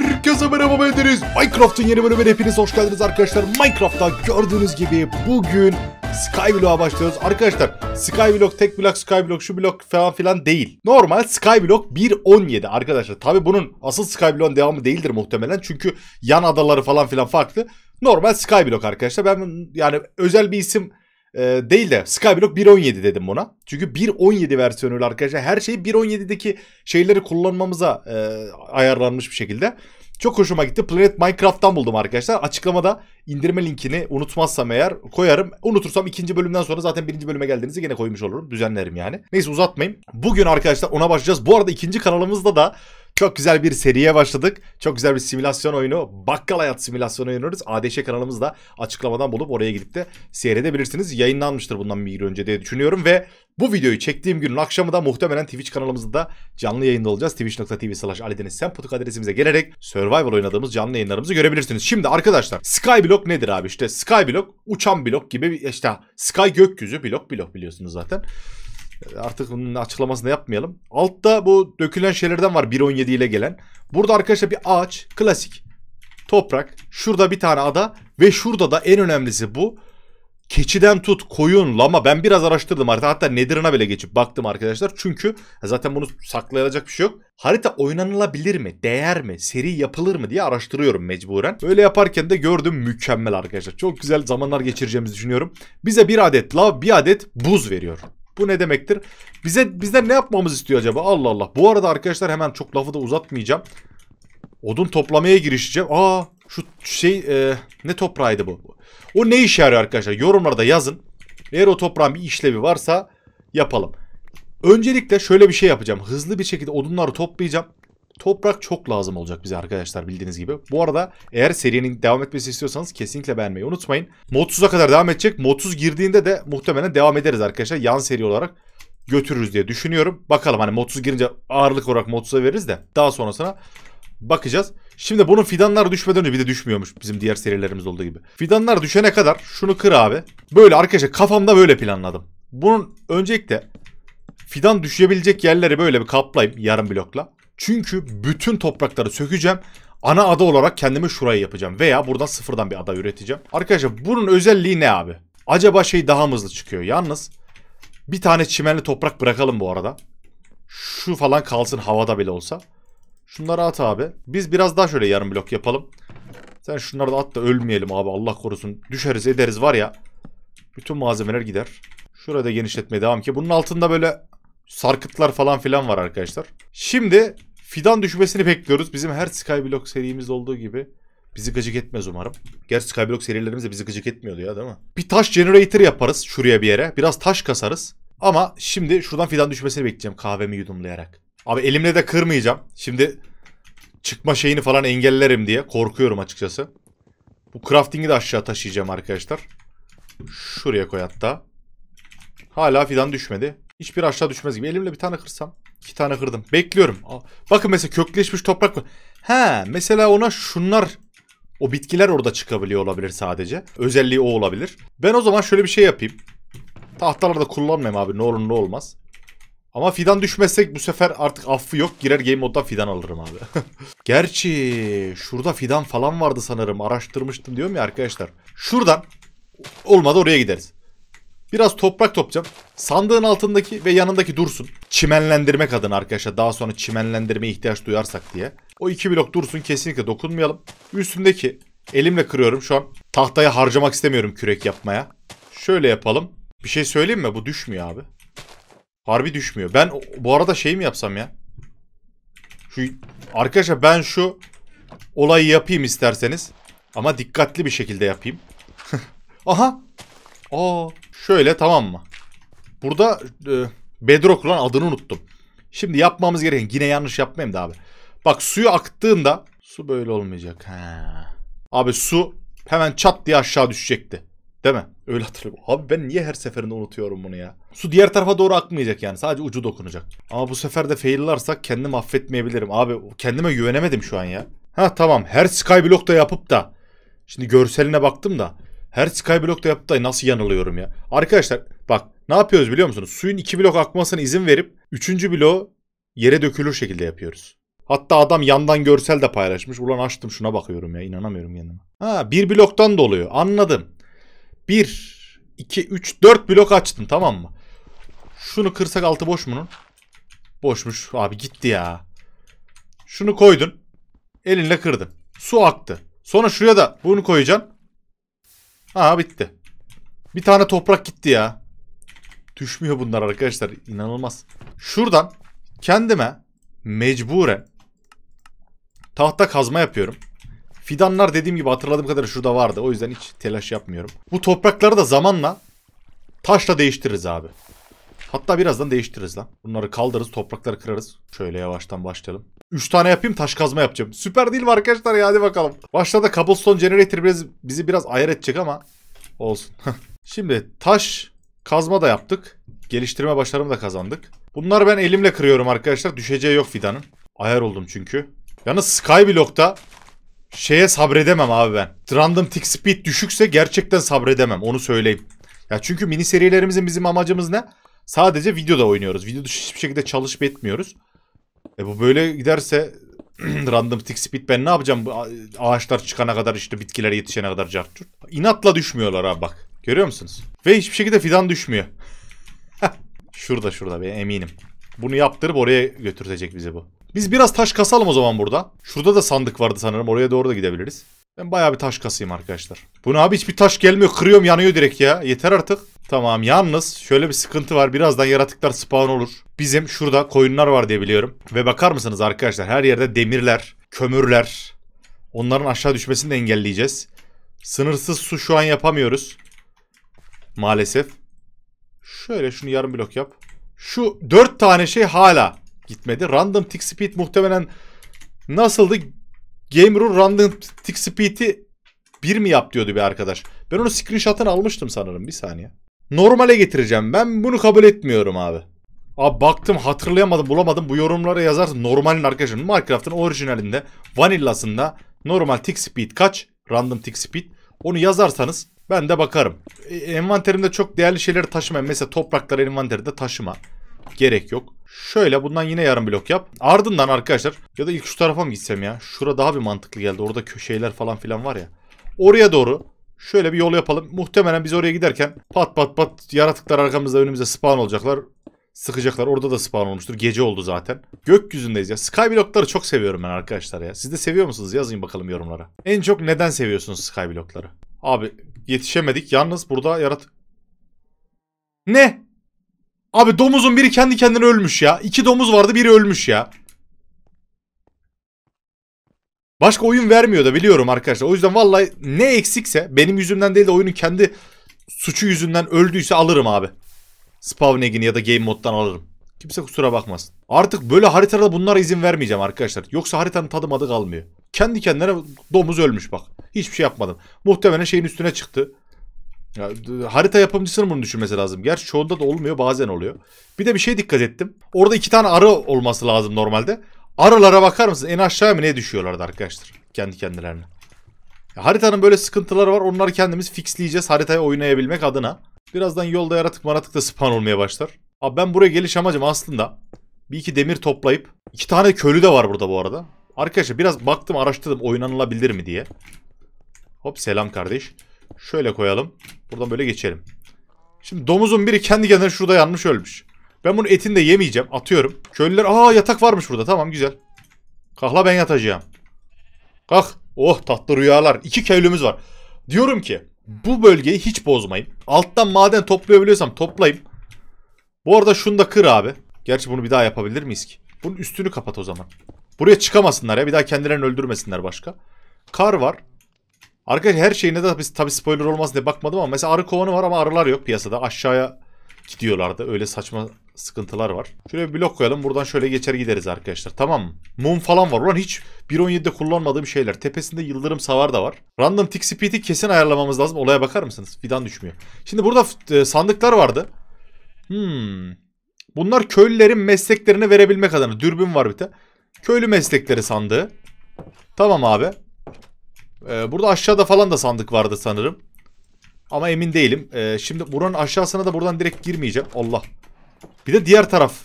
Herkese merhaba ederiz. Minecraft'ın yeni bölümüne hepiniz hoş geldiniz arkadaşlar. Minecraft'ta gördüğünüz gibi bugün Skyblock'a başlıyoruz. Arkadaşlar Skyblock tek blok Skyblock şu blok falan filan değil. Normal Skyblock 1.17 arkadaşlar. Tabi bunun asıl Skyblock'un devamı değildir muhtemelen. Çünkü yan adaları falan filan farklı. Normal Skyblock arkadaşlar. Ben yani özel bir isim e, değil de Skyblock 1.17 dedim buna. Çünkü 1.17 versiyonuyla arkadaşlar her şey 1.17'deki şeyleri kullanmamıza e, ayarlanmış bir şekilde. Çok hoşuma gitti. Planet Minecraft'tan buldum arkadaşlar. Açıklamada indirme linkini unutmazsam eğer koyarım. Unutursam ikinci bölümden sonra zaten birinci bölüme geldiğinizi yine koymuş olurum. Düzenlerim yani. Neyse uzatmayayım. Bugün arkadaşlar ona başlayacağız. Bu arada ikinci kanalımızda da çok güzel bir seriye başladık. Çok güzel bir simülasyon oyunu. Bakkal Hayat simülasyonu oynuyoruz. ADŞ kanalımızda açıklamadan bulup oraya gidip de seyredebilirsiniz. Yayınlanmıştır bundan bir gün önce diye düşünüyorum ve bu videoyu çektiğim günün akşamı da muhtemelen Twitch kanalımızda da canlı yayında olacağız. Twitch.tv slash Ali Deniz Semputuk adresimize gelerek Survival oynadığımız canlı yayınlarımızı görebilirsiniz. Şimdi arkadaşlar Skyblock nedir abi? İşte Skyblock uçan blok gibi işte Sky gökyüzü blok blok biliyorsunuz zaten. Artık bunun açıklamasını yapmayalım. Altta bu dökülen şeylerden var 1.17 ile gelen. Burada arkadaşlar bir ağaç. Klasik. Toprak. Şurada bir tane ada. Ve şurada da en önemlisi bu. Keçiden tut, koyun, lama. Ben biraz araştırdım harita. Hatta nedirına bile geçip baktım arkadaşlar. Çünkü zaten bunu saklayacak bir şey yok. Harita oynanılabilir mi? Değer mi? Seri yapılır mı diye araştırıyorum mecburen. Öyle yaparken de gördüm mükemmel arkadaşlar. Çok güzel zamanlar geçireceğimizi düşünüyorum. Bize bir adet lav, bir adet buz veriyor. Bu ne demektir? Bize bizden ne yapmamız istiyor acaba? Allah Allah. Bu arada arkadaşlar hemen çok lafı da uzatmayacağım. Odun toplamaya girişeceğim. Aa şu şey e, ne toprağıydı bu? O ne işe yarıyor arkadaşlar? Yorumlarda yazın. Eğer o toprağın bir işlevi varsa yapalım. Öncelikle şöyle bir şey yapacağım. Hızlı bir şekilde odunları toplayacağım. Toprak çok lazım olacak bize arkadaşlar bildiğiniz gibi. Bu arada eğer serinin devam etmesi istiyorsanız kesinlikle beğenmeyi unutmayın. Modsuz'a kadar devam edecek. Modsuz girdiğinde de muhtemelen devam ederiz arkadaşlar. Yan seri olarak götürürüz diye düşünüyorum. Bakalım hani modsuz girince ağırlık olarak modsuza veririz de daha sonrasına bakacağız. Şimdi bunun fidanlar düşmeden önce bir de düşmüyormuş bizim diğer serilerimiz olduğu gibi. Fidanlar düşene kadar şunu kır abi. Böyle arkadaşlar kafamda böyle planladım. Bunun öncelikle fidan düşebilecek yerleri böyle bir kaplayayım yarım blokla. Çünkü bütün toprakları sökeceğim. Ana ada olarak kendime şurayı yapacağım. Veya buradan sıfırdan bir ada üreteceğim. Arkadaşlar bunun özelliği ne abi? Acaba şey daha hızlı çıkıyor. Yalnız bir tane çimenli toprak bırakalım bu arada. Şu falan kalsın havada bile olsa. Şunları at abi. Biz biraz daha şöyle yarım blok yapalım. Sen şunları da at da ölmeyelim abi Allah korusun. Düşeriz ederiz var ya. Bütün malzemeler gider. Şurada genişletmeye devam ki. Bunun altında böyle sarkıtlar falan filan var arkadaşlar. Şimdi Fidan düşmesini bekliyoruz. Bizim her Skyblock serimiz olduğu gibi. Bizi gıcık etmez umarım. Gerçi Skyblock serilerimiz de bizi gıcık etmiyordu ya değil mi? Bir taş generator yaparız şuraya bir yere. Biraz taş kasarız. Ama şimdi şuradan fidan düşmesini bekleyeceğim kahvemi yudumlayarak. Abi elimle de kırmayacağım. Şimdi çıkma şeyini falan engellerim diye korkuyorum açıkçası. Bu crafting'i de aşağı taşıyacağım arkadaşlar. Şuraya koy hatta. Hala fidan düşmedi. Hiçbir aşağı düşmez gibi. Elimle bir tane kırsam. İki tane kırdım. Bekliyorum. Bakın mesela kökleşmiş toprak mı? He mesela ona şunlar o bitkiler orada çıkabiliyor olabilir sadece. Özelliği o olabilir. Ben o zaman şöyle bir şey yapayım. Tahtaları da kullanmayayım abi ne olur ne olmaz. Ama fidan düşmezsek bu sefer artık affı yok. Girer game moddan fidan alırım abi. Gerçi şurada fidan falan vardı sanırım. Araştırmıştım diyorum ya arkadaşlar. Şuradan olmadı oraya gideriz. Biraz toprak toplayacağım. Sandığın altındaki ve yanındaki dursun. Çimenlendirmek adına arkadaşlar. Daha sonra çimenlendirmeye ihtiyaç duyarsak diye. O iki blok dursun kesinlikle dokunmayalım. Üstündeki elimle kırıyorum şu an. Tahtaya harcamak istemiyorum kürek yapmaya. Şöyle yapalım. Bir şey söyleyeyim mi? Bu düşmüyor abi. Harbi düşmüyor. Ben bu arada şey mi yapsam ya? Şu arkadaşlar ben şu olayı yapayım isterseniz. Ama dikkatli bir şekilde yapayım. Aha. Aa. Şöyle tamam mı? Burada e, bedrock olan adını unuttum. Şimdi yapmamız gereken yine yanlış yapmayayım da abi. Bak suyu aktığında su böyle olmayacak. He. Abi su hemen çat diye aşağı düşecekti. Değil mi? Öyle hatırlıyorum. Abi ben niye her seferinde unutuyorum bunu ya? Su diğer tarafa doğru akmayacak yani. Sadece ucu dokunacak. Ama bu sefer de fail'larsak kendimi affetmeyebilirim. Abi kendime güvenemedim şu an ya. Ha tamam her skyblock da yapıp da. Şimdi görseline baktım da. Her Skyblock'ta yaptığı nasıl yanılıyorum ya. Arkadaşlar bak ne yapıyoruz biliyor musunuz? Suyun iki blok akmasına izin verip üçüncü bloğu yere dökülür şekilde yapıyoruz. Hatta adam yandan görsel de paylaşmış. Ulan açtım şuna bakıyorum ya inanamıyorum kendime. Ha bir bloktan doluyor anladım. Bir, iki, üç, dört blok açtım tamam mı? Şunu kırsak altı boş bunun. Boşmuş abi gitti ya. Şunu koydun. Elinle kırdın. Su aktı. Sonra şuraya da bunu koyacaksın. Ha bitti. Bir tane toprak gitti ya. Düşmüyor bunlar arkadaşlar. İnanılmaz. Şuradan kendime mecburen tahta kazma yapıyorum. Fidanlar dediğim gibi hatırladığım kadar şurada vardı. O yüzden hiç telaş yapmıyorum. Bu toprakları da zamanla taşla değiştiririz abi. Hatta birazdan değiştiririz lan. Bunları kaldırırız, toprakları kırarız. Şöyle yavaştan başlayalım. 3 tane yapayım taş kazma yapacağım. Süper değil mi arkadaşlar ya hadi bakalım. Başladı. da cobblestone generator biraz, bizi biraz ayar edecek ama olsun. Şimdi taş kazma da yaptık. Geliştirme başarımı da kazandık. Bunları ben elimle kırıyorum arkadaşlar. Düşeceği yok fidanın. Ayar oldum çünkü. Yalnız Skyblock'ta şeye sabredemem abi ben. Random tick speed düşükse gerçekten sabredemem onu söyleyeyim. Ya çünkü mini serilerimizin bizim amacımız ne? Sadece videoda oynuyoruz. Video dışı hiçbir şekilde çalışıp etmiyoruz. E bu böyle giderse random tick speed ben ne yapacağım? Ağaçlar çıkana kadar işte bitkiler yetişene kadar cartçur. İnatla düşmüyorlar abi bak. Görüyor musunuz? Ve hiçbir şekilde fidan düşmüyor. şurada şurada ben eminim. Bunu yaptırıp oraya götürtecek bizi bu. Biz biraz taş kasalım o zaman burada. Şurada da sandık vardı sanırım. Oraya doğru da gidebiliriz. Ben bayağı bir taş kasayım arkadaşlar. Bunu abi hiçbir taş gelmiyor. Kırıyorum yanıyor direkt ya. Yeter artık. Tamam yalnız şöyle bir sıkıntı var. Birazdan yaratıklar spawn olur. Bizim şurada koyunlar var diye biliyorum. Ve bakar mısınız arkadaşlar her yerde demirler, kömürler. Onların aşağı düşmesini de engelleyeceğiz. Sınırsız su şu an yapamıyoruz. Maalesef. Şöyle şunu yarım blok yap. Şu dört tane şey hala gitmedi. Random tick speed muhtemelen nasıldı? Game Rule random tick speed'i bir mi yap diyordu bir arkadaş. Ben onu screenshot'ını almıştım sanırım. Bir saniye normale getireceğim. Ben bunu kabul etmiyorum abi. Abi baktım hatırlayamadım bulamadım. Bu yorumlara yazarsın normalin arkadaşlar. Minecraft'ın orijinalinde vanillasında normal tick speed kaç? Random tick speed. Onu yazarsanız ben de bakarım. E, envanterimde çok değerli şeyleri taşımayın. Mesela toprakları envanterinde taşıma. Gerek yok. Şöyle bundan yine yarım blok yap. Ardından arkadaşlar ya da ilk şu tarafa mı gitsem ya? Şura daha bir mantıklı geldi. Orada köşeler falan filan var ya. Oraya doğru Şöyle bir yol yapalım. Muhtemelen biz oraya giderken pat pat pat yaratıklar arkamızda önümüze spawn olacaklar. Sıkacaklar. Orada da spawn olmuştur. Gece oldu zaten. Gökyüzündeyiz ya. Skyblock'ları çok seviyorum ben arkadaşlar ya. Siz de seviyor musunuz? Yazın bakalım yorumlara. En çok neden seviyorsunuz Skyblock'ları? Abi yetişemedik. Yalnız burada yarat... Ne? Abi domuzun biri kendi kendine ölmüş ya. İki domuz vardı biri ölmüş ya. Başka oyun vermiyor da biliyorum arkadaşlar. O yüzden vallahi ne eksikse benim yüzümden değil de oyunun kendi suçu yüzünden öldüyse alırım abi. Spawn egg'ini ya da game moddan alırım. Kimse kusura bakmasın. Artık böyle haritada bunlara izin vermeyeceğim arkadaşlar. Yoksa haritanın tadı madı kalmıyor. Kendi kendine domuz ölmüş bak. Hiçbir şey yapmadım. Muhtemelen şeyin üstüne çıktı. Ya, harita yapımcısının bunu düşünmesi lazım. Gerçi çoğunda da olmuyor bazen oluyor. Bir de bir şey dikkat ettim. Orada iki tane arı olması lazım normalde. Arılara bakar mısın? En aşağıya mı ne düşüyorlardı arkadaşlar? Kendi kendilerine. Ya, haritanın böyle sıkıntıları var. Onları kendimiz fixleyeceğiz. Haritayı oynayabilmek adına. Birazdan yolda yaratık maratık da spawn olmaya başlar. Abi ben buraya geliş amacım aslında bir iki demir toplayıp iki tane köylü de var burada bu arada. Arkadaşlar biraz baktım araştırdım oynanılabilir mi diye. Hop selam kardeş. Şöyle koyalım. Buradan böyle geçelim. Şimdi domuzun biri kendi kendine şurada yanmış ölmüş. Ben bunu etini de yemeyeceğim. Atıyorum. Köylüler aa yatak varmış burada. Tamam güzel. Kahla ben yatacağım. Kalk. Oh tatlı rüyalar. İki köylümüz var. Diyorum ki bu bölgeyi hiç bozmayın. Alttan maden toplayabiliyorsam toplayayım. Bu arada şunu da kır abi. Gerçi bunu bir daha yapabilir miyiz ki? Bunun üstünü kapat o zaman. Buraya çıkamasınlar ya. Bir daha kendilerini öldürmesinler başka. Kar var. Arkadaşlar her şeyine de biz tabii spoiler olmaz diye bakmadım ama mesela arı kovanı var ama arılar yok piyasada. Aşağıya gidiyorlardı. Öyle saçma sıkıntılar var. Şöyle bir blok koyalım. Buradan şöyle geçer gideriz arkadaşlar. Tamam mı? Mum falan var. Ulan hiç 1.17'de kullanmadığım şeyler. Tepesinde yıldırım savar da var. Random tick speed'i kesin ayarlamamız lazım. Olaya bakar mısınız? Fidan düşmüyor. Şimdi burada e, sandıklar vardı. Hmm. Bunlar köylülerin mesleklerini verebilmek adına. Dürbün var bir de. Köylü meslekleri sandığı. Tamam abi. Ee, burada aşağıda falan da sandık vardı sanırım. Ama emin değilim. Ee, şimdi buranın aşağısına da buradan direkt girmeyeceğim. Allah. Bir de diğer taraf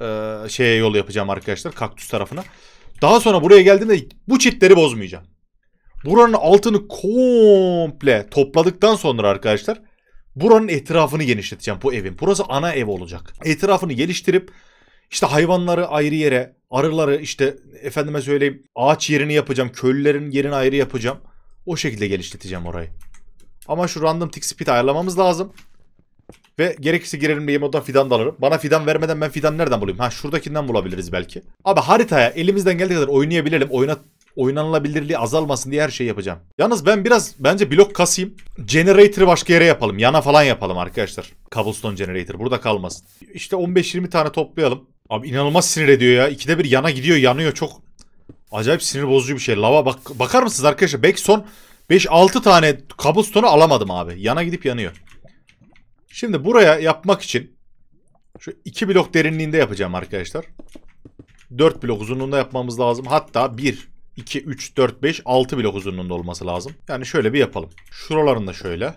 e, şeye yol yapacağım arkadaşlar. Kaktüs tarafına. Daha sonra buraya geldiğimde bu çitleri bozmayacağım. Buranın altını komple topladıktan sonra arkadaşlar buranın etrafını genişleteceğim bu evin. Burası ana ev olacak. Etrafını geliştirip işte hayvanları ayrı yere, arıları işte efendime söyleyeyim ağaç yerini yapacağım, köylülerin yerini ayrı yapacağım. O şekilde geliştireceğim orayı. Ama şu random tick speed ayarlamamız lazım. Ve gerekirse girerim diye moda fidan da alırım. Bana fidan vermeden ben fidan nereden bulayım? Ha şuradakinden bulabiliriz belki. Abi haritaya elimizden geldiği kadar oynayabilelim. Oyna oynanılabilirliği azalmasın diye her şeyi yapacağım. Yalnız ben biraz bence blok kasayım. Generator'ı başka yere yapalım. Yana falan yapalım arkadaşlar. Cobblestone generator burada kalmasın. İşte 15-20 tane toplayalım. Abi inanılmaz sinir ediyor ya. İkide bir yana gidiyor yanıyor çok. Acayip sinir bozucu bir şey. Lava bak bakar mısınız arkadaşlar? Belki son 5-6 tane cobblestone'u alamadım abi. Yana gidip yanıyor. Şimdi buraya yapmak için şu iki blok derinliğinde yapacağım arkadaşlar. Dört blok uzunluğunda yapmamız lazım. Hatta bir, iki, üç, dört, beş, altı blok uzunluğunda olması lazım. Yani şöyle bir yapalım. Şuralarını da şöyle.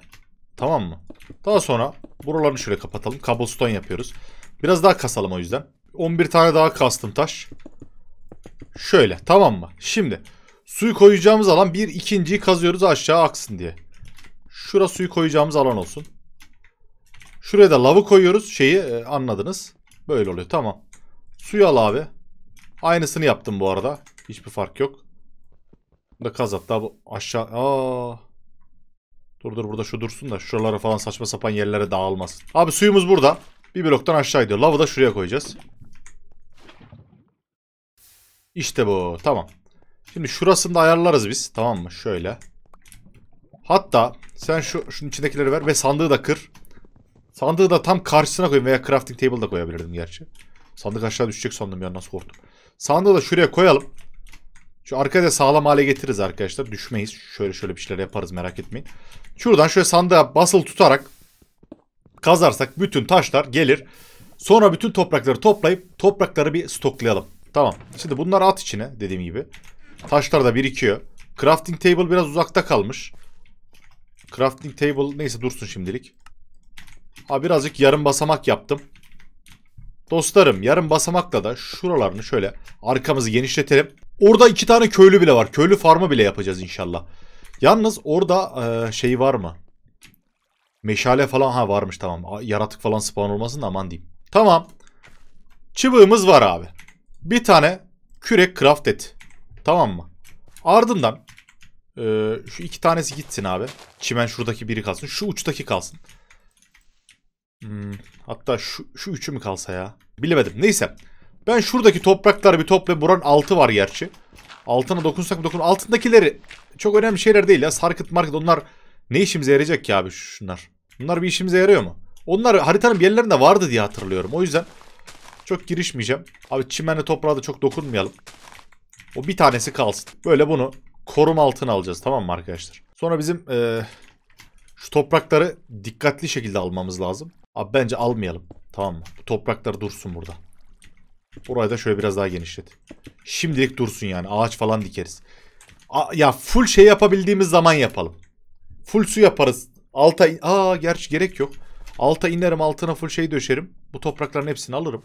Tamam mı? Daha sonra buralarını şöyle kapatalım. Cobblestone yapıyoruz. Biraz daha kasalım o yüzden. 11 tane daha kastım taş. Şöyle tamam mı? Şimdi suyu koyacağımız alan bir ikinciyi kazıyoruz aşağı aksın diye. Şura suyu koyacağımız alan olsun. Şuraya da lavı koyuyoruz. Şeyi e, anladınız. Böyle oluyor. Tamam. Suyu al abi. Aynısını yaptım bu arada. Hiçbir fark yok. Burada kaz hatta bu aşağı. Aa. Dur dur burada şu dursun da şuralara falan saçma sapan yerlere dağılmaz Abi suyumuz burada. Bir bloktan aşağı gidiyor. Lavı da şuraya koyacağız. İşte bu. Tamam. Şimdi şurasını da ayarlarız biz. Tamam mı? Şöyle. Hatta sen şu şunun içindekileri ver ve sandığı da kır. Sandığı da tam karşısına koyayım veya crafting table da koyabilirdim gerçi. Sandık aşağı düşecek sandım ya nasıl korktum. Sandığı da şuraya koyalım. Şu arkaya da sağlam hale getiririz arkadaşlar. Düşmeyiz. Şöyle şöyle bir şeyler yaparız merak etmeyin. Şuradan şöyle sandığa basıl tutarak kazarsak bütün taşlar gelir. Sonra bütün toprakları toplayıp toprakları bir stoklayalım. Tamam. Şimdi bunlar at içine dediğim gibi. Taşlar da birikiyor. Crafting table biraz uzakta kalmış. Crafting table neyse dursun şimdilik. Ha birazcık yarım basamak yaptım. Dostlarım yarım basamakla da şuralarını şöyle arkamızı genişletelim. Orada iki tane köylü bile var. Köylü farmı bile yapacağız inşallah. Yalnız orada e, şey var mı? Meşale falan ha varmış tamam. Yaratık falan spawn olmasın da aman diyeyim. Tamam. Çıvığımız var abi. Bir tane kürek craft et. Tamam mı? Ardından e, şu iki tanesi gitsin abi. Çimen şuradaki biri kalsın. Şu uçtaki kalsın. Hmm, hatta şu, şu üçü mü kalsa ya? Bilemedim. Neyse. Ben şuradaki toprakları bir topla. Buranın altı var gerçi. Altına dokunsak mı dokun? Altındakileri çok önemli şeyler değil ya. Sarkıt market onlar ne işimize yarayacak ki abi şunlar? Bunlar bir işimize yarıyor mu? Onlar haritanın bir yerlerinde vardı diye hatırlıyorum. O yüzden çok girişmeyeceğim. Abi çimenle toprağa da çok dokunmayalım. O bir tanesi kalsın. Böyle bunu korum altına alacağız tamam mı arkadaşlar? Sonra bizim e, şu toprakları dikkatli şekilde almamız lazım. Abi bence almayalım. Tamam mı? Bu topraklar dursun burada. Burayı da şöyle biraz daha genişlet. Şimdilik dursun yani. Ağaç falan dikeriz. A ya full şey yapabildiğimiz zaman yapalım. Full su yaparız. Alta... Aa gerçi gerek yok. Alta inerim altına full şey döşerim. Bu toprakların hepsini alırım.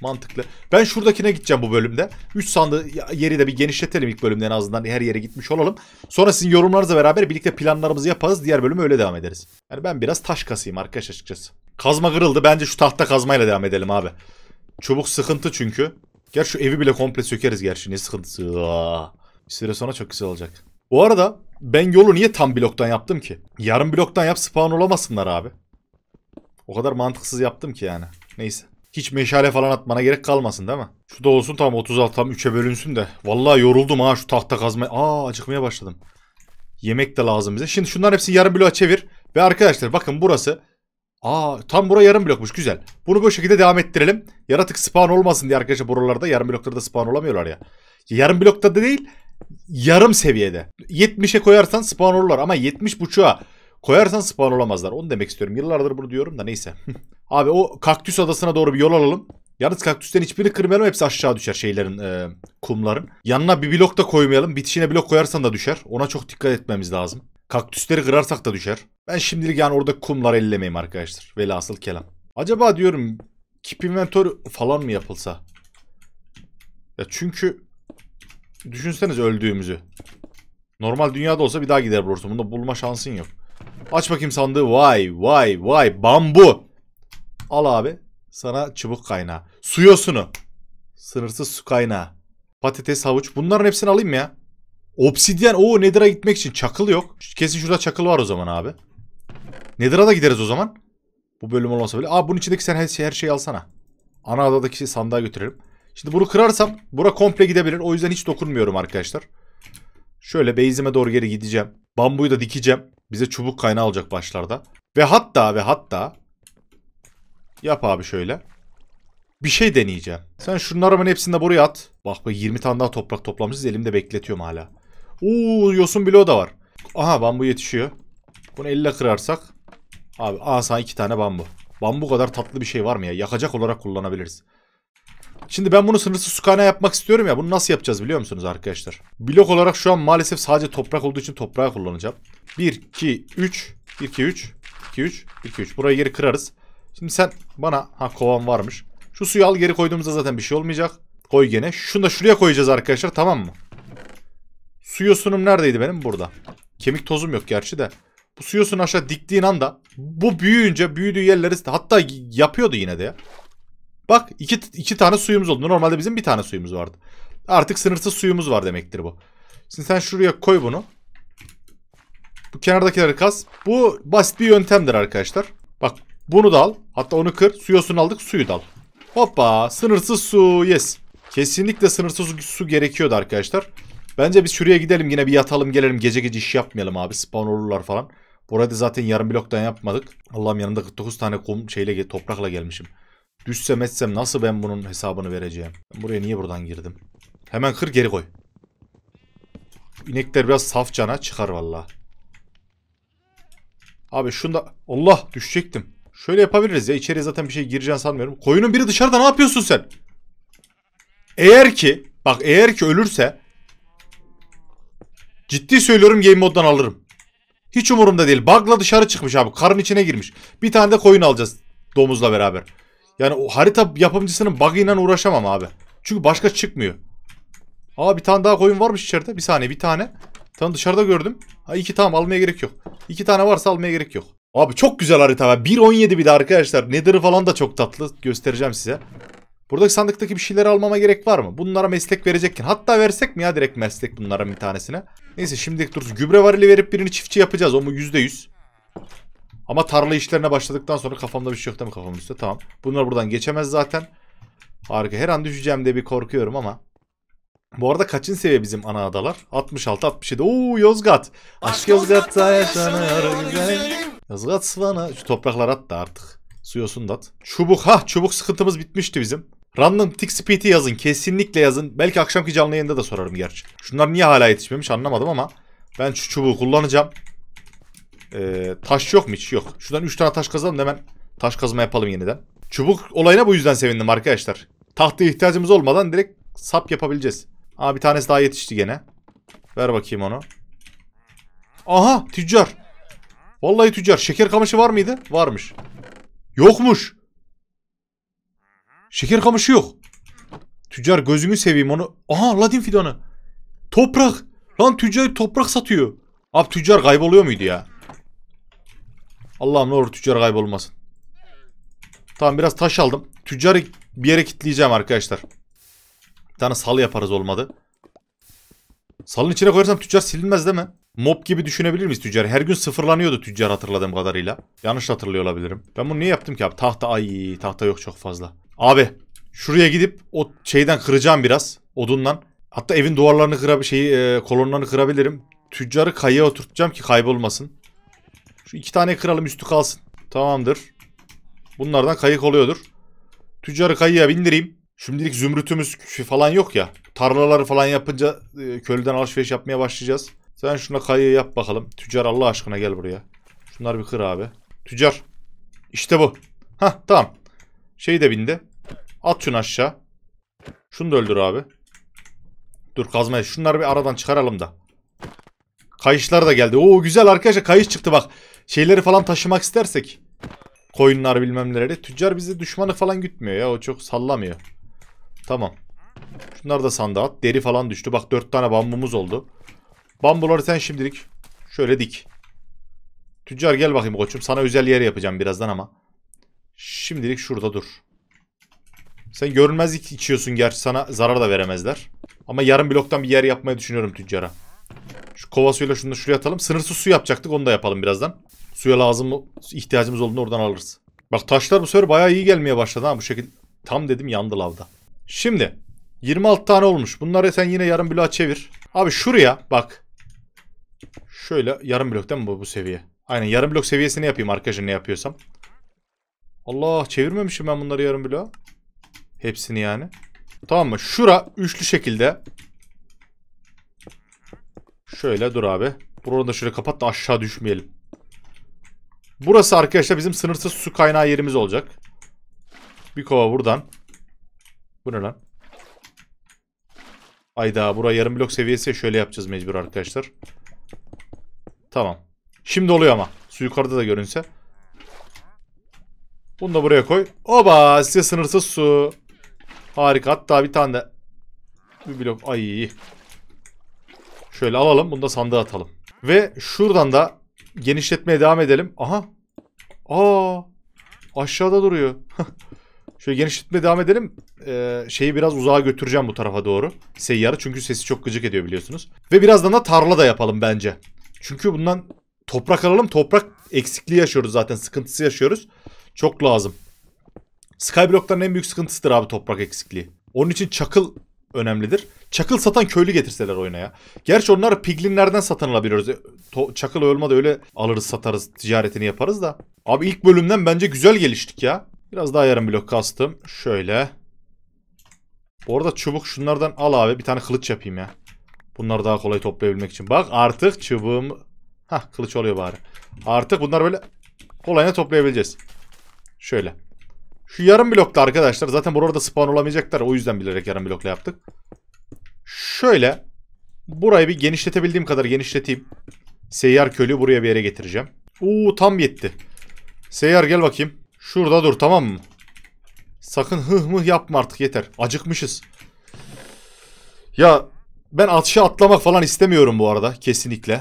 Mantıklı. Ben şuradakine gideceğim bu bölümde. 3 sandığı yeri de bir genişletelim ilk bölümde en azından her yere gitmiş olalım. Sonra sizin yorumlarınızla beraber birlikte planlarımızı yaparız. Diğer bölümü öyle devam ederiz. Yani ben biraz taş kasayım arkadaş açıkçası. Kazma kırıldı. Bence şu tahta kazmayla devam edelim abi. Çubuk sıkıntı çünkü. Gel şu evi bile komple sökeriz gerçi. Ne sıkıntısı. Aa. Bir süre sonra çok güzel olacak. Bu arada ben yolu niye tam bloktan yaptım ki? Yarım bloktan yap spawn olamasınlar abi. O kadar mantıksız yaptım ki yani. Neyse. Hiç meşale falan atmana gerek kalmasın değil mi? Şu da olsun tam 36 tam 3'e bölünsün de. Vallahi yoruldum ha şu tahta kazmaya. Aa acıkmaya başladım. Yemek de lazım bize. Şimdi şunların hepsini yarım bloğa çevir. Ve arkadaşlar bakın burası. Aa tam bura yarım blokmuş güzel. Bunu bu şekilde devam ettirelim. Yaratık spawn olmasın diye arkadaşlar buralarda yarım bloklarda da spawn olamıyorlar ya. Yarım blokta da değil yarım seviyede. 70'e koyarsan spawn olurlar ama 70 buçuğa Koyarsan spawn olamazlar. Onu demek istiyorum. Yıllardır bunu diyorum da neyse. Abi o kaktüs adasına doğru bir yol alalım. Yalnız kaktüsten hiçbirini kırmayalım. Hepsi aşağı düşer şeylerin, e, kumların. Yanına bir blok da koymayalım. Bitişine blok koyarsan da düşer. Ona çok dikkat etmemiz lazım. Kaktüsleri kırarsak da düşer. Ben şimdilik yani orada kumlar ellemeyim arkadaşlar. Velhasıl kelam. Acaba diyorum keep inventory falan mı yapılsa? Ya çünkü düşünseniz öldüğümüzü. Normal dünyada olsa bir daha gider bulursun. Bunda bulma şansın yok. Aç bakayım sandığı. Vay vay vay. Bambu. Al abi. Sana çubuk kaynağı. Suyosunu Sınırsız su kaynağı. Patates, havuç. Bunların hepsini alayım ya. Obsidyen. Oo Nedir'a gitmek için. Çakıl yok. Kesin şurada çakıl var o zaman abi. Nedir'a da gideriz o zaman. Bu bölüm olmasa bile. Aa bunun içindeki sen her, şeyi her şeyi alsana. Ana adadaki sandığa götürelim. Şimdi bunu kırarsam bura komple gidebilir. O yüzden hiç dokunmuyorum arkadaşlar. Şöyle base'ime doğru geri gideceğim. Bambuyu da dikeceğim. Bize çubuk kaynağı alacak başlarda. Ve hatta ve hatta yap abi şöyle. Bir şey deneyeceğim. Sen şunların hemen hepsini de buraya at. Bak bu 20 tane daha toprak toplamışız. Elimde bekletiyorum hala. Uuu yosun bloğu da var. Aha bambu yetişiyor. Bunu elle kırarsak. Abi aha sana iki tane bambu. Bambu kadar tatlı bir şey var mı ya? Yakacak olarak kullanabiliriz. Şimdi ben bunu sınırsız su kaynağı yapmak istiyorum ya. Bunu nasıl yapacağız biliyor musunuz arkadaşlar? Blok olarak şu an maalesef sadece toprak olduğu için toprağı kullanacağım. 1, 2, 3. 1, 2, 3. 2, 3. 1, 2, 3. Burayı geri kırarız. Şimdi sen bana... Ha kovan varmış. Şu suyu al geri koyduğumuzda zaten bir şey olmayacak. Koy gene. Şunu da şuraya koyacağız arkadaşlar tamam mı? Su yosunum neredeydi benim? Burada. Kemik tozum yok gerçi de. Bu su yosunu aşağı diktiğin anda bu büyüyünce büyüdüğü yerleri hatta yapıyordu yine de ya. Bak iki, iki tane suyumuz oldu. Normalde bizim bir tane suyumuz vardı. Artık sınırsız suyumuz var demektir bu. Şimdi sen şuraya koy bunu. Bu kenardakileri kaz. Bu basit bir yöntemdir arkadaşlar. Bak bunu da al. Hatta onu kır. Suyosunu aldık. Suyu da al. Hoppa. Sınırsız su. Yes. Kesinlikle sınırsız su gerekiyordu arkadaşlar. Bence biz şuraya gidelim. Yine bir yatalım gelelim. Gece gece iş yapmayalım abi. Spawn olurlar falan. Burada zaten yarım bloktan yapmadık. Allah'ım yanımda 49 tane kum şeyle toprakla gelmişim. Düşsem etsem nasıl ben bunun hesabını vereceğim? Ben buraya niye buradan girdim? Hemen kır geri koy. İnekler biraz saf cana çıkar valla. Abi şunda... Allah düşecektim. Şöyle yapabiliriz ya. İçeriye zaten bir şey gireceğini sanmıyorum. Koyunun biri dışarıda ne yapıyorsun sen? Eğer ki... Bak eğer ki ölürse... Ciddi söylüyorum game moddan alırım. Hiç umurumda değil. Bug'la dışarı çıkmış abi. Karın içine girmiş. Bir tane de koyun alacağız. Domuzla beraber. Yani o harita yapımcısının bug'ıyla uğraşamam abi. Çünkü başka çıkmıyor. Aa bir tane daha koyun varmış içeride. Bir saniye bir tane. Tamam dışarıda gördüm. Ha iki tamam almaya gerek yok. İki tane varsa almaya gerek yok. Abi çok güzel harita. 1.17 bir de arkadaşlar. Nether'ı falan da çok tatlı. Göstereceğim size. Buradaki sandıktaki bir şeyleri almama gerek var mı? Bunlara meslek verecekken. Hatta versek mi ya direkt meslek bunlara bir tanesine? Neyse şimdilik dursun. Gübre varili verip birini çiftçi yapacağız. O mu %100? Ama tarla işlerine başladıktan sonra kafamda bir şey yok değil mi kafamın üstü? Tamam. Bunlar buradan geçemez zaten. Harika. Her an düşeceğim diye bir korkuyorum ama. Bu arada kaçın seviye bizim ana adalar? 66 67. Oo Yozgat. Aşk Yozgat'ta yaşanıyor güzel. Yozgat Sıvan'a. Şu topraklar at da artık. Suyosun yosun da Çubuk. ha çubuk sıkıntımız bitmişti bizim. Random tick speed'i yazın. Kesinlikle yazın. Belki akşamki canlı yayında da sorarım gerçi. Şunlar niye hala yetişmemiş anlamadım ama. Ben şu çubuğu kullanacağım. Ee, taş yok mu hiç? Yok. Şuradan 3 tane taş kazalım da hemen taş kazma yapalım yeniden. Çubuk olayına bu yüzden sevindim arkadaşlar. Tahtaya ihtiyacımız olmadan direkt sap yapabileceğiz. Aa bir tanesi daha yetişti gene. Ver bakayım onu. Aha tüccar. Vallahi tüccar. Şeker kamışı var mıydı? Varmış. Yokmuş. Şeker kamışı yok. Tüccar gözünü seveyim onu. Aha ladin fidanı. Toprak. Lan tüccar toprak satıyor. Abi tüccar kayboluyor muydu ya? Allah'ım ne olur tüccar kaybolmasın. Tamam biraz taş aldım. Tüccarı bir yere kitleyeceğim arkadaşlar. Bir tane sal yaparız olmadı. Salın içine koyarsam tüccar silinmez değil mi? Mob gibi düşünebilir miyiz tüccar? Her gün sıfırlanıyordu tüccar hatırladığım kadarıyla. Yanlış hatırlıyor olabilirim. Ben bunu niye yaptım ki abi? Tahta ay tahta yok çok fazla. Abi şuraya gidip o şeyden kıracağım biraz. Odundan. Hatta evin duvarlarını kırabilirim. Şeyi, e, kolonlarını kırabilirim. Tüccarı kayaya oturtacağım ki kaybolmasın. Şu iki tane kıralım üstü kalsın. Tamamdır. Bunlardan kayık oluyordur. Tüccarı kayıya bindireyim. Şimdilik zümrütümüz falan yok ya. Tarlaları falan yapınca e, köylüden alışveriş yapmaya başlayacağız. Sen şuna kayığı yap bakalım. Tüccar Allah aşkına gel buraya. Şunlar bir kır abi. Tüccar. İşte bu. Hah tamam. Şey de bindi. At şunu aşağı. Şunu da öldür abi. Dur kazmaya. Şunları bir aradan çıkaralım da. Kayışlar da geldi. Oo güzel arkadaşlar kayış çıktı bak şeyleri falan taşımak istersek koyunlar bilmem neleri. Tüccar bizi düşmanı falan gütmüyor ya. O çok sallamıyor. Tamam. Şunları da sandığa at. Deri falan düştü. Bak dört tane bambumuz oldu. Bambuları sen şimdilik şöyle dik. Tüccar gel bakayım koçum. Sana özel yer yapacağım birazdan ama. Şimdilik şurada dur. Sen görünmezlik içiyorsun gerçi sana zarar da veremezler. Ama yarın bloktan bir yer yapmayı düşünüyorum tüccara. Şu kova suyla şunu da şuraya atalım. Sınırsız su yapacaktık onu da yapalım birazdan. Suya lazım mı? ihtiyacımız olduğunda oradan alırız. Bak taşlar bu sefer bayağı iyi gelmeye başladı ha bu şekilde. Tam dedim yandı lavda. Şimdi 26 tane olmuş. Bunları sen yine yarım bloğa çevir. Abi şuraya bak. Şöyle yarım blok değil mi bu, bu seviye? Aynen yarım blok seviyesini yapayım arkadaşlar ne yapıyorsam. Allah çevirmemişim ben bunları yarım bloğa. Hepsini yani. Tamam mı? Şura üçlü şekilde. Şöyle dur abi. Buranı da şöyle kapat da aşağı düşmeyelim. Burası arkadaşlar bizim sınırsız su kaynağı yerimiz olacak. Bir kova buradan. Bu ne lan? Ayda buraya yarım blok seviyesi şöyle yapacağız mecbur arkadaşlar. Tamam. Şimdi oluyor ama. Su yukarıda da görünse. Bunu da buraya koy. Oba size sınırsız su. Harika. Hatta bir tane de bir blok. Ay. Şöyle alalım. Bunu da sandığa atalım. Ve şuradan da genişletmeye devam edelim. Aha. Aa. Aşağıda duruyor. Şöyle genişletmeye devam edelim. Ee, şeyi biraz uzağa götüreceğim bu tarafa doğru. Seyyarı çünkü sesi çok gıcık ediyor biliyorsunuz. Ve birazdan da tarla da yapalım bence. Çünkü bundan toprak alalım. Toprak eksikliği yaşıyoruz zaten. Sıkıntısı yaşıyoruz. Çok lazım. Skyblock'ların en büyük sıkıntısıdır abi toprak eksikliği. Onun için çakıl önemlidir. Çakıl satan köylü getirseler oyuna ya. Gerçi onlar piglinlerden satın alabiliyoruz. E, çakıl olma da öyle alırız satarız ticaretini yaparız da. Abi ilk bölümden bence güzel geliştik ya. Biraz daha yarım blok kastım. Şöyle. Bu arada çubuk şunlardan al abi. Bir tane kılıç yapayım ya. Bunları daha kolay toplayabilmek için. Bak artık çubuğum... Hah kılıç oluyor bari. Artık bunlar böyle kolayına toplayabileceğiz. Şöyle. Şu yarım blokta arkadaşlar. Zaten burada spawn olamayacaklar. O yüzden bilerek yarım blokla yaptık. Şöyle. Burayı bir genişletebildiğim kadar genişleteyim. Seyyar köylü buraya bir yere getireceğim. Uuu tam yetti. Seyyar gel bakayım. Şurada dur tamam mı? Sakın hıh mıh yapma artık yeter. Acıkmışız. Ya ben atışı atlamak falan istemiyorum bu arada kesinlikle.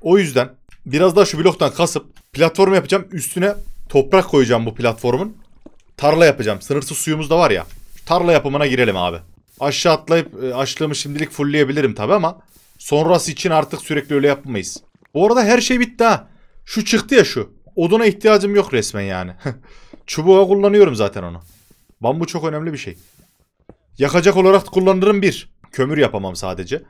O yüzden biraz daha şu bloktan kasıp platform yapacağım. Üstüne toprak koyacağım bu platformun. Tarla yapacağım. Sınırsız suyumuz da var ya. Tarla yapımına girelim abi. Aşağı atlayıp e, açlığımı şimdilik fullleyebilirim tabi ama sonrası için artık sürekli öyle yapmayız. Bu arada her şey bitti ha. Şu çıktı ya şu. Oduna ihtiyacım yok resmen yani. Çubuğa kullanıyorum zaten onu. Bambu çok önemli bir şey. Yakacak olarak kullanırım bir. Kömür yapamam sadece.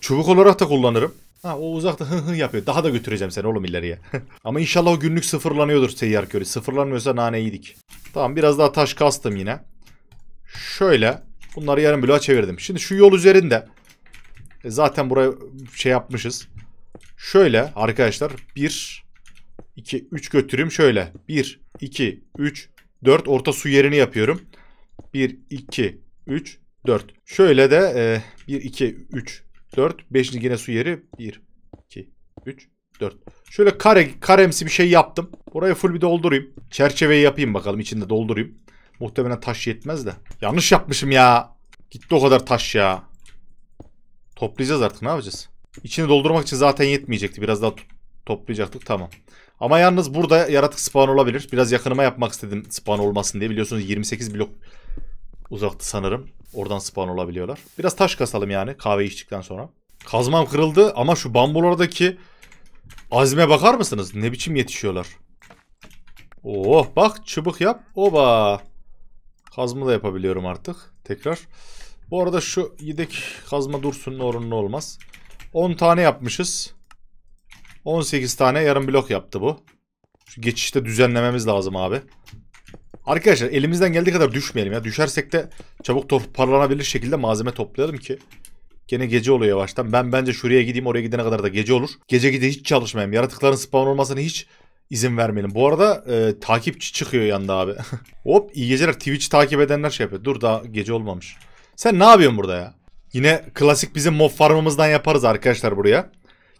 Çubuk olarak da kullanırım. Ha o uzakta hı hı yapıyor. Daha da götüreceğim seni oğlum ileriye. Ama inşallah o günlük sıfırlanıyordur seyyar köylü. Sıfırlanmıyorsa nane yedik. Tamam biraz daha taş kastım yine. Şöyle bunları yarım bloğa çevirdim. Şimdi şu yol üzerinde e, zaten buraya şey yapmışız. Şöyle arkadaşlar 1 2 3 götüreyim şöyle. 1 2 3 4 orta su yerini yapıyorum. 1 2 3 4. Şöyle de e, 1 2 3 4. 5. yine su yeri. 1, 2, 3, 4. Şöyle kare, karemsi bir şey yaptım. Burayı full bir doldurayım. Çerçeveyi yapayım bakalım. içinde doldurayım. Muhtemelen taş yetmez de. Yanlış yapmışım ya. Gitti o kadar taş ya. Toplayacağız artık ne yapacağız? İçini doldurmak için zaten yetmeyecekti. Biraz daha toplayacaktık tamam. Ama yalnız burada yaratık spawn olabilir. Biraz yakınıma yapmak istedim spawn olmasın diye. Biliyorsunuz 28 blok uzaktı sanırım. Oradan spawn olabiliyorlar. Biraz taş kasalım yani kahve içtikten sonra. Kazmam kırıldı ama şu bambulardaki azme bakar mısınız? Ne biçim yetişiyorlar. Oh bak çubuk yap. Oba. Kazma da yapabiliyorum artık. Tekrar. Bu arada şu yedek kazma dursun ne ne olmaz. 10 tane yapmışız. 18 tane yarım blok yaptı bu. Şu geçişte düzenlememiz lazım abi. Arkadaşlar elimizden geldiği kadar düşmeyelim ya. Düşersek de çabuk toparlanabilir şekilde malzeme toplayalım ki. Gene gece oluyor yavaştan. Ben bence şuraya gideyim oraya gidene kadar da gece olur. Gece gide hiç çalışmayayım. Yaratıkların spawn olmasına hiç izin vermeyelim. Bu arada e, takipçi çıkıyor yanında abi. Hop iyi geceler. Twitch takip edenler şey yapıyor. Dur daha gece olmamış. Sen ne yapıyorsun burada ya? Yine klasik bizim mob farmımızdan yaparız arkadaşlar buraya.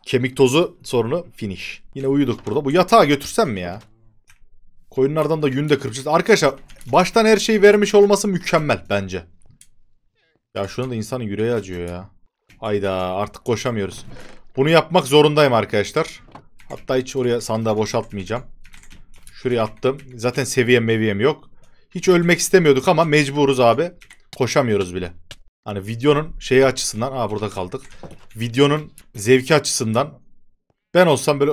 Kemik tozu sorunu finish. Yine uyuduk burada. Bu yatağa götürsem mi ya? Koyunlardan da yün kırpacağız kıracağız. Arkadaşlar baştan her şeyi vermiş olması mükemmel bence. Ya şuna da insanın yüreği acıyor ya. Hayda artık koşamıyoruz. Bunu yapmak zorundayım arkadaşlar. Hatta hiç oraya sandığa boşaltmayacağım. Şuraya attım. Zaten seviyem meviyem yok. Hiç ölmek istemiyorduk ama mecburuz abi. Koşamıyoruz bile. Hani videonun şeyi açısından. Aa burada kaldık. Videonun zevki açısından. Ben olsam böyle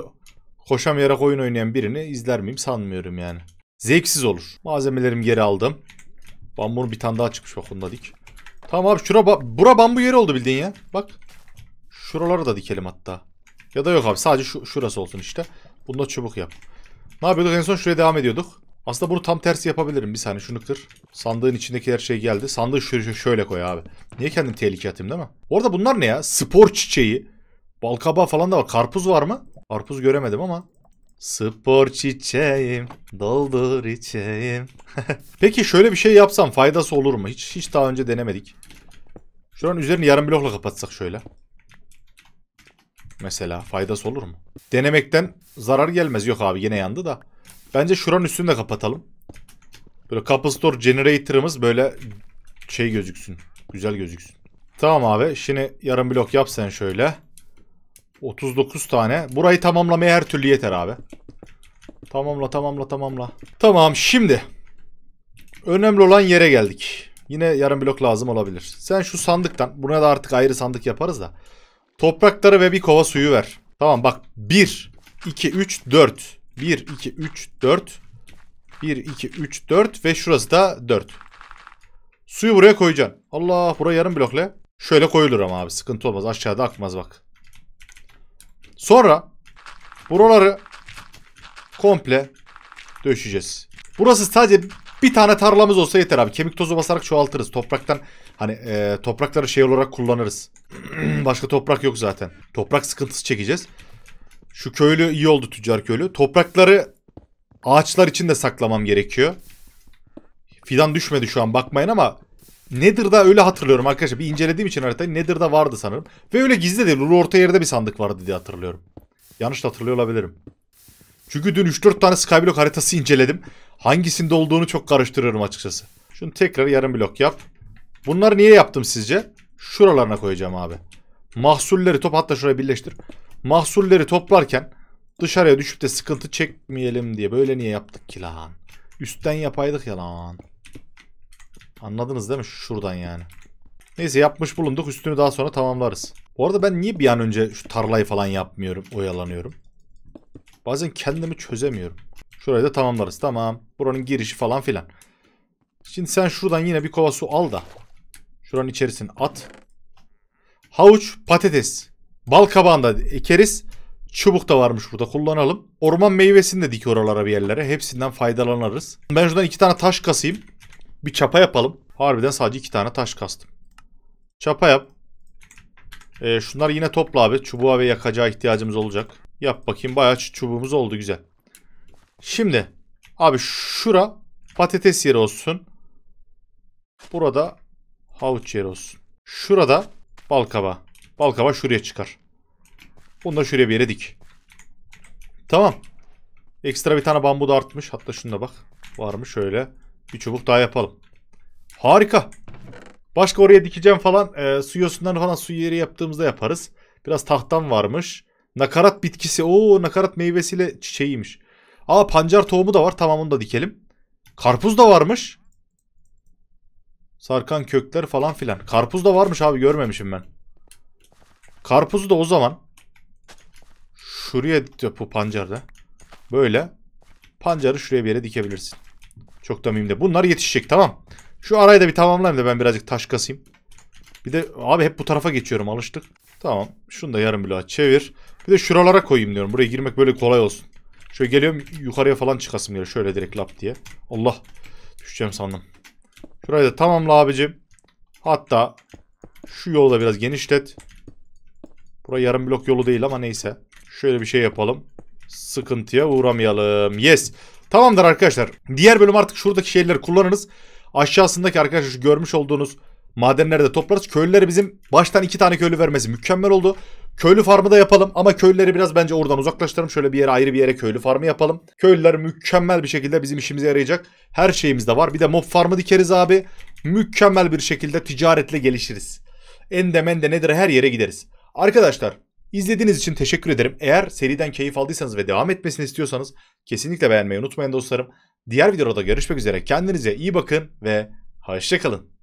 koşamayarak oyun oynayan birini izler miyim sanmıyorum yani. Zevksiz olur. Malzemelerimi geri aldım. Bambunun bir tane daha çıkmış bak onu da dik. Tamam abi şura ba bura bambu yeri oldu bildiğin ya. Bak. Şuraları da dikelim hatta. Ya da yok abi sadece şu şurası olsun işte. Bunda çubuk yap. Ne yapıyorduk en son şuraya devam ediyorduk. Aslında bunu tam tersi yapabilirim. Bir saniye şunu kır. Sandığın içindeki her şey geldi. Sandığı şöyle, şöyle koy abi. Niye kendim tehlikeye atayım değil mi? Orada bunlar ne ya? Spor çiçeği. Balkabağı falan da var. Karpuz var mı? Arpuz göremedim ama. Spor çiçeğim, doldur içeyim. Peki şöyle bir şey yapsam faydası olur mu? Hiç hiç daha önce denemedik. Şuranın üzerini yarım blokla kapatsak şöyle. Mesela faydası olur mu? Denemekten zarar gelmez. Yok abi yine yandı da. Bence şuranın üstünü de kapatalım. Böyle couple generator'ımız böyle şey gözüksün. Güzel gözüksün. Tamam abi. Şimdi yarım blok yap sen şöyle. 39 tane. Burayı tamamlamaya her türlü yeter abi. Tamamla tamamla tamamla. Tamam şimdi. Önemli olan yere geldik. Yine yarım blok lazım olabilir. Sen şu sandıktan buna da artık ayrı sandık yaparız da. Toprakları ve bir kova suyu ver. Tamam bak 1, 2, 3, 4. 1, 2, 3, 4. 1, 2, 3, 4 ve şurası da 4. Suyu buraya koyacaksın. Allah buraya yarım blokla. Şöyle koyulur ama abi sıkıntı olmaz aşağıda akmaz bak. Sonra buraları komple döşeceğiz. Burası sadece bir tane tarlamız olsa yeter abi. Kemik tozu basarak çoğaltırız. Topraktan hani e, toprakları şey olarak kullanırız. Başka toprak yok zaten. Toprak sıkıntısı çekeceğiz. Şu köylü iyi oldu tüccar köylü. Toprakları ağaçlar için de saklamam gerekiyor. Fidan düşmedi şu an bakmayın ama Nether'da öyle hatırlıyorum arkadaşlar. Bir incelediğim için haritayı Nether'da vardı sanırım. Ve öyle gizli değil. Ulu orta yerde bir sandık vardı diye hatırlıyorum. Yanlış hatırlıyor olabilirim. Çünkü dün 3-4 tane Skyblock haritası inceledim. Hangisinde olduğunu çok karıştırıyorum açıkçası. Şunu tekrar yarım blok yap. Bunları niye yaptım sizce? Şuralarına koyacağım abi. Mahsulleri top hatta şuraya birleştir. Mahsulleri toplarken dışarıya düşüp de sıkıntı çekmeyelim diye böyle niye yaptık ki lan? Üstten yapaydık ya lan. Anladınız değil mi? Şuradan yani. Neyse yapmış bulunduk. Üstünü daha sonra tamamlarız. Bu arada ben niye bir an önce şu tarlayı falan yapmıyorum, oyalanıyorum? Bazen kendimi çözemiyorum. Şurayı da tamamlarız. Tamam. Buranın girişi falan filan. Şimdi sen şuradan yine bir kova su al da. Şuranın içerisine at. Havuç, patates. Bal kabağında ekeriz. Çubuk da varmış burada kullanalım. Orman meyvesini de dik oralara bir yerlere. Hepsinden faydalanırız. Ben şuradan iki tane taş kasayım. Bir çapa yapalım. Harbiden sadece iki tane taş kastım. Çapa yap. Ee, şunlar yine topla abi. Çubuğa ve yakacağı ihtiyacımız olacak. Yap bakayım. Bayağı çubuğumuz oldu. Güzel. Şimdi. Abi şura patates yeri olsun. Burada havuç yeri olsun. Şurada balkaba. Balkaba şuraya çıkar. Bunu da şuraya bir yere dik. Tamam. Ekstra bir tane bambu da artmış. Hatta şuna bak. varmış mı şöyle. Bir çubuk daha yapalım. Harika. Başka oraya dikeceğim falan. E, su yosunları falan su yeri yaptığımızda yaparız. Biraz tahtam varmış. Nakarat bitkisi. Oo nakarat meyvesiyle çiçeğiymiş. Aa pancar tohumu da var. Tamam onu da dikelim. Karpuz da varmış. Sarkan kökler falan filan. Karpuz da varmış abi görmemişim ben. Karpuzu da o zaman şuraya bu pancarda böyle pancarı şuraya bir yere dikebilirsin. Çok da mühim de. Bunlar yetişecek tamam. Şu arayı da bir tamamlayayım da ben birazcık taş kasayım. Bir de abi hep bu tarafa geçiyorum alıştık. Tamam. Şunu da yarım bloğa çevir. Bir de şuralara koyayım diyorum. Buraya girmek böyle kolay olsun. Şöyle geliyorum yukarıya falan çıkasım geliyor. Şöyle direkt lap diye. Allah. Düşeceğim sandım. Şurayı da tamamla abicim. Hatta şu yolu da biraz genişlet. Burası yarım blok yolu değil ama neyse. Şöyle bir şey yapalım. Sıkıntıya uğramayalım. Yes. Tamamdır arkadaşlar. Diğer bölüm artık şuradaki şeyleri kullanırız. Aşağısındaki arkadaşlar şu görmüş olduğunuz madenleri de toplarız. Köylüleri bizim baştan iki tane köylü vermesi mükemmel oldu. Köylü farmı da yapalım ama köylüleri biraz bence oradan uzaklaştıralım. Şöyle bir yere ayrı bir yere köylü farmı yapalım. Köylüler mükemmel bir şekilde bizim işimize yarayacak. Her şeyimiz de var. Bir de mob farmı dikeriz abi. Mükemmel bir şekilde ticaretle gelişiriz. Endemende nedir her yere gideriz. Arkadaşlar İzlediğiniz için teşekkür ederim. Eğer seriden keyif aldıysanız ve devam etmesini istiyorsanız kesinlikle beğenmeyi unutmayın dostlarım. Diğer videoda görüşmek üzere. Kendinize iyi bakın ve hoşçakalın.